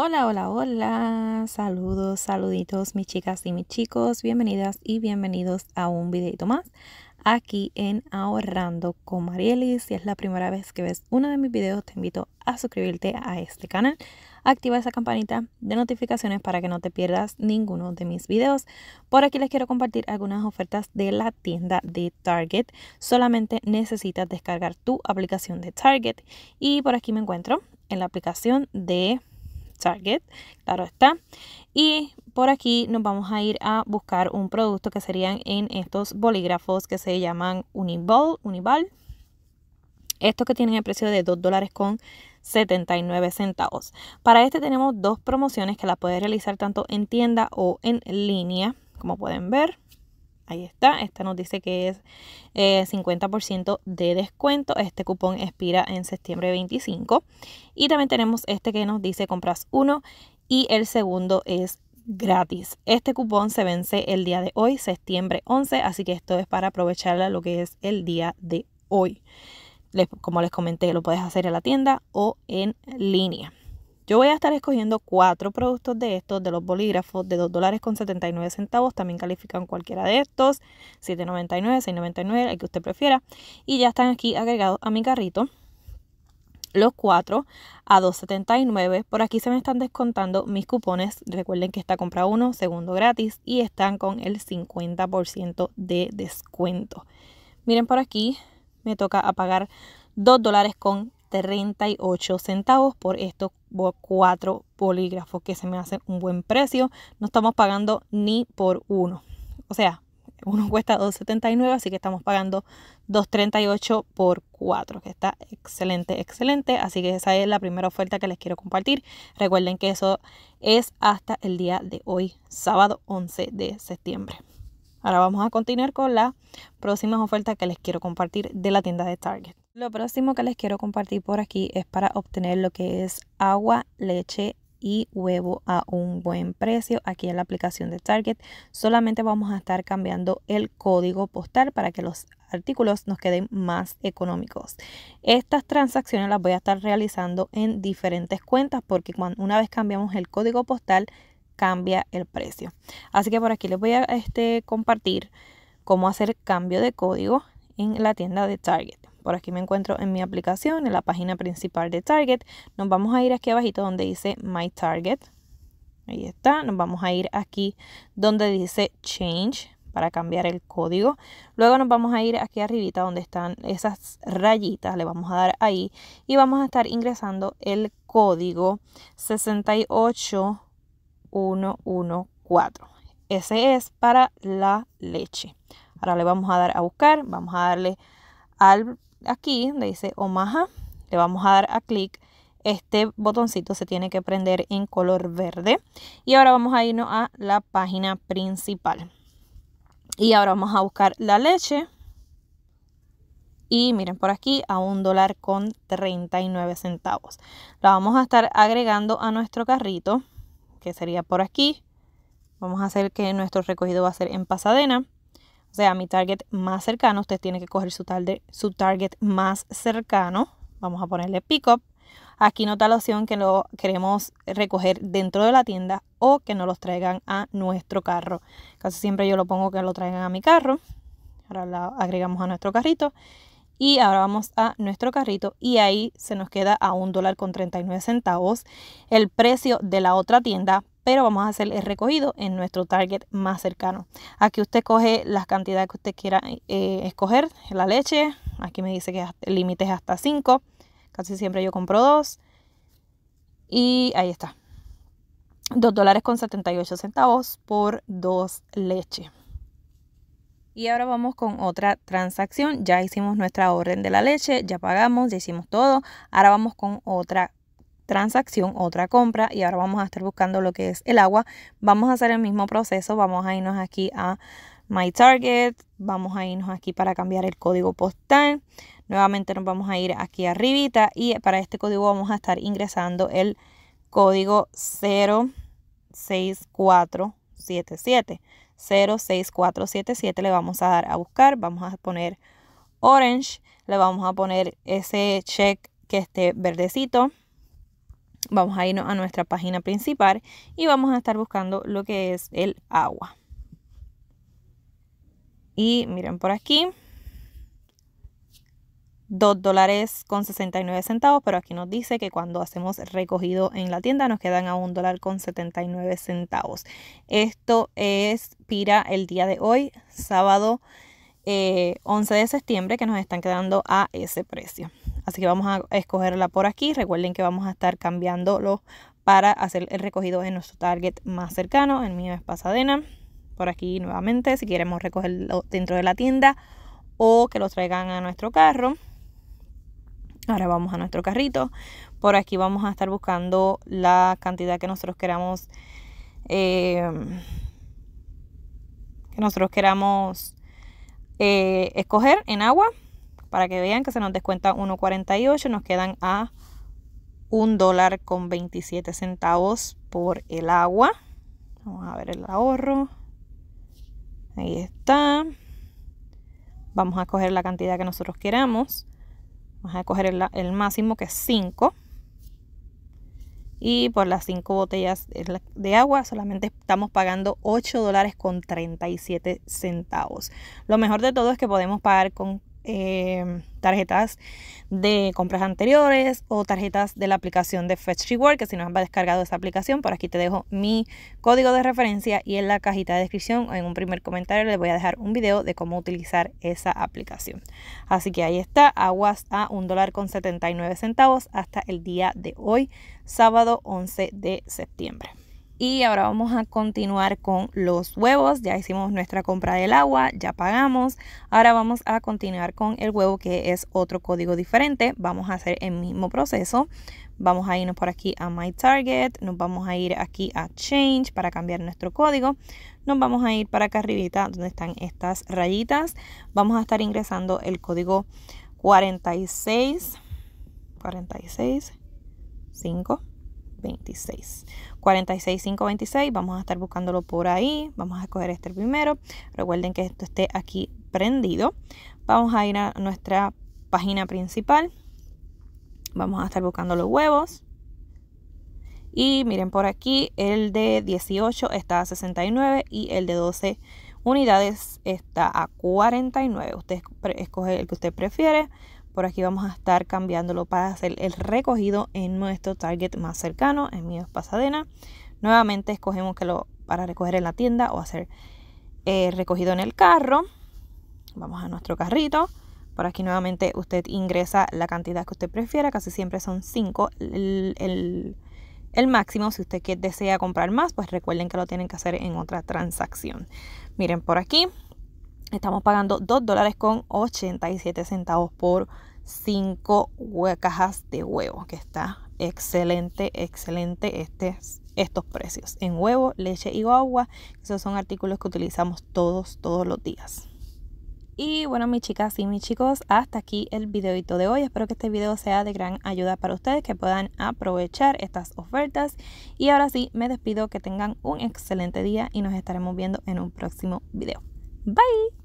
Hola, hola, hola. Saludos, saluditos, mis chicas y mis chicos. Bienvenidas y bienvenidos a un videito más aquí en Ahorrando con Marielis. Si es la primera vez que ves uno de mis videos, te invito a suscribirte a este canal. Activa esa campanita de notificaciones para que no te pierdas ninguno de mis videos. Por aquí les quiero compartir algunas ofertas de la tienda de Target. Solamente necesitas descargar tu aplicación de Target. Y por aquí me encuentro en la aplicación de Target, claro está. Y por aquí nos vamos a ir a buscar un producto que serían en estos bolígrafos que se llaman Uniball, Uniball. Estos que tienen el precio de 2 dólares con 79 centavos. Para este tenemos dos promociones que la puedes realizar tanto en tienda o en línea, como pueden ver. Ahí está, esta nos dice que es 50% eh, de descuento. Este cupón expira en septiembre 25. Y también tenemos este que nos dice compras uno y el segundo es gratis. Este cupón se vence el día de hoy, septiembre 11, así que esto es para aprovechar lo que es el día de hoy. como les comenté, lo puedes hacer en la tienda o en línea. Yo voy a estar escogiendo cuatro productos de estos, de los bolígrafos, de 2 dólares con 79 centavos. También califican cualquiera de estos, 7.99, 6.99, el que usted prefiera. Y ya están aquí agregados a mi carrito los cuatro a 2.79. Por aquí se me están descontando mis cupones. Recuerden que esta compra uno, segundo gratis y están con el 50% de descuento. Miren por aquí, me toca pagar 2 dólares con 38 centavos por estos cuatro polígrafos que se me hacen un buen precio. No estamos pagando ni por uno. O sea, uno cuesta 2.79, así que estamos pagando 2.38 por 4, que está excelente, excelente. Así que esa es la primera oferta que les quiero compartir. Recuerden que eso es hasta el día de hoy, sábado 11 de septiembre. Ahora vamos a continuar con las próximas ofertas que les quiero compartir de la tienda de Target. Lo próximo que les quiero compartir por aquí es para obtener lo que es agua, leche y huevo a un buen precio aquí en la aplicación de Target. Solamente vamos a estar cambiando el código postal para que los artículos nos queden más económicos. Estas transacciones las voy a estar realizando en diferentes cuentas porque cuando, una vez cambiamos el código postal cambia el precio. Así que por aquí les voy a este, compartir cómo hacer cambio de código en la tienda de Target. Por aquí me encuentro en mi aplicación, en la página principal de Target. Nos vamos a ir aquí abajito donde dice My Target. Ahí está. Nos vamos a ir aquí donde dice Change para cambiar el código. Luego nos vamos a ir aquí arribita donde están esas rayitas, le vamos a dar ahí y vamos a estar ingresando el código 68114. Ese es para la leche. Ahora le vamos a dar a buscar, vamos a darle al aquí donde dice Omaha, le vamos a dar a clic. Este botoncito se tiene que prender en color verde. Y ahora vamos a irnos a la página principal. Y ahora vamos a buscar la leche. Y miren por aquí a un dólar con 39 centavos. La vamos a estar agregando a nuestro carrito, que sería por aquí. Vamos a hacer que nuestro recogido va a ser en Pasadena o sea, mi target más cercano, usted tiene que coger su, target, su target más cercano, vamos a ponerle pickup. Aquí nota la opción que lo queremos recoger dentro de la tienda o que nos los traigan a nuestro carro. Casi siempre yo lo pongo que lo traigan a mi carro. Ahora la agregamos a nuestro carrito. Y ahora vamos a nuestro carrito y ahí se nos queda a un dólar con 39 centavos el precio de la otra tienda, pero vamos a hacer el recogido en nuestro target más cercano. Aquí usted coge las cantidades que usted quiera eh, escoger, la leche, aquí me dice que el límite es hasta 5, casi siempre yo compro 2 y ahí está. 2 dólares con 78 centavos por 2 leche. Y ahora vamos con otra transacción. Ya hicimos nuestra orden de la leche, ya pagamos, ya hicimos todo. Ahora vamos con otra transacción, otra compra y ahora vamos a estar buscando lo que es el agua. Vamos a hacer el mismo proceso, vamos a irnos aquí a My Target, vamos a irnos aquí para cambiar el código postal. Nuevamente nos vamos a ir aquí arribita y para este código vamos a estar ingresando el código 06477. 06477 le vamos a dar a buscar, vamos a poner orange, le vamos a poner ese check que esté verdecito, Vamos a irnos a nuestra página principal y vamos a estar buscando lo que es el agua. Y miren por aquí. 2 dólares con 69 centavos, pero aquí nos dice que cuando hacemos recogido en la tienda nos quedan a 1 dólar con 79 centavos. Esto es Pira el día de hoy, sábado 11 eh, de septiembre, que nos están quedando a ese precio. Así que vamos a escogerla por aquí. Recuerden que vamos a estar cambiándolo para hacer el recogido en nuestro target más cercano. En mío es Pasadena. Por aquí nuevamente, si queremos recogerlo dentro de la tienda o que lo traigan a nuestro carro. Ahora vamos a nuestro carrito. Por aquí vamos a estar buscando la cantidad que nosotros queramos. Eh, que nosotros queramos eh, escoger en agua para que vean que se nos descuenta 1.48, nos quedan a un dólar con 27 centavos por el agua. Vamos a ver el ahorro. Ahí está. Vamos a coger la cantidad que nosotros queramos. Vamos a coger el, máximo que es 5. Y por las 5 botellas de agua solamente estamos pagando 8 dólares con 37 centavos. Lo mejor de todo es que podemos pagar con Em, tarjetas de compras anteriores o tarjetas de la aplicación de Fetch ReWork, que si no han descargado esa aplicación, por aquí te dejo mi código de referencia y en la cajita de descripción o en un primer comentario les voy a dejar un video de cómo utilizar esa aplicación. Así que ahí está, aguas a un dólar con 79 centavos hasta el día de hoy, sábado 11 de septiembre. Y ahora vamos a continuar con los huevos. Ya hicimos nuestra compra del agua, ya pagamos. Ahora vamos a continuar con el huevo que es otro código diferente. Vamos a hacer el mismo proceso. Vamos a irnos por aquí a My Target. Nos vamos a ir aquí a Change para cambiar nuestro código. Nos vamos a ir para acá arribita donde están estas rayitas. Vamos a estar ingresando el código 46. 46. 5. 26. 46, 5, vamos a estar buscándolo por ahí. Vamos a escoger este primero. Recuerden que esto esté aquí prendido. Vamos a ir a nuestra página principal. Vamos a estar buscando los huevos. Y miren por aquí, el de 18 está a 69 y el de 12 unidades está a 49. Usted escoge el que usted prefiere. Por aquí vamos a estar cambiándolo para hacer el recogido en nuestro target más cercano. En Midos Pasadena. Nuevamente escogemos que lo para recoger en la tienda o hacer eh, recogido en el carro. Vamos a nuestro carrito. Por aquí nuevamente usted ingresa la cantidad que usted prefiera, casi siempre son 5 el, máximo. Si usted desea comprar más, pues recuerden que lo tienen que hacer en otra transacción. Miren, por aquí estamos pagando 2 dólares con 87 centavos por 5 cajas de huevo, que está excelente, excelente este, estos precios en huevo, leche y agua. Esos son artículos que utilizamos todos, todos los días. Y bueno, mis chicas y mis chicos, hasta aquí el videito de hoy. Espero que este video sea de gran ayuda para ustedes, que puedan aprovechar estas ofertas. Y ahora sí, me despido, que tengan un excelente día y nos estaremos viendo en un próximo video. Bye.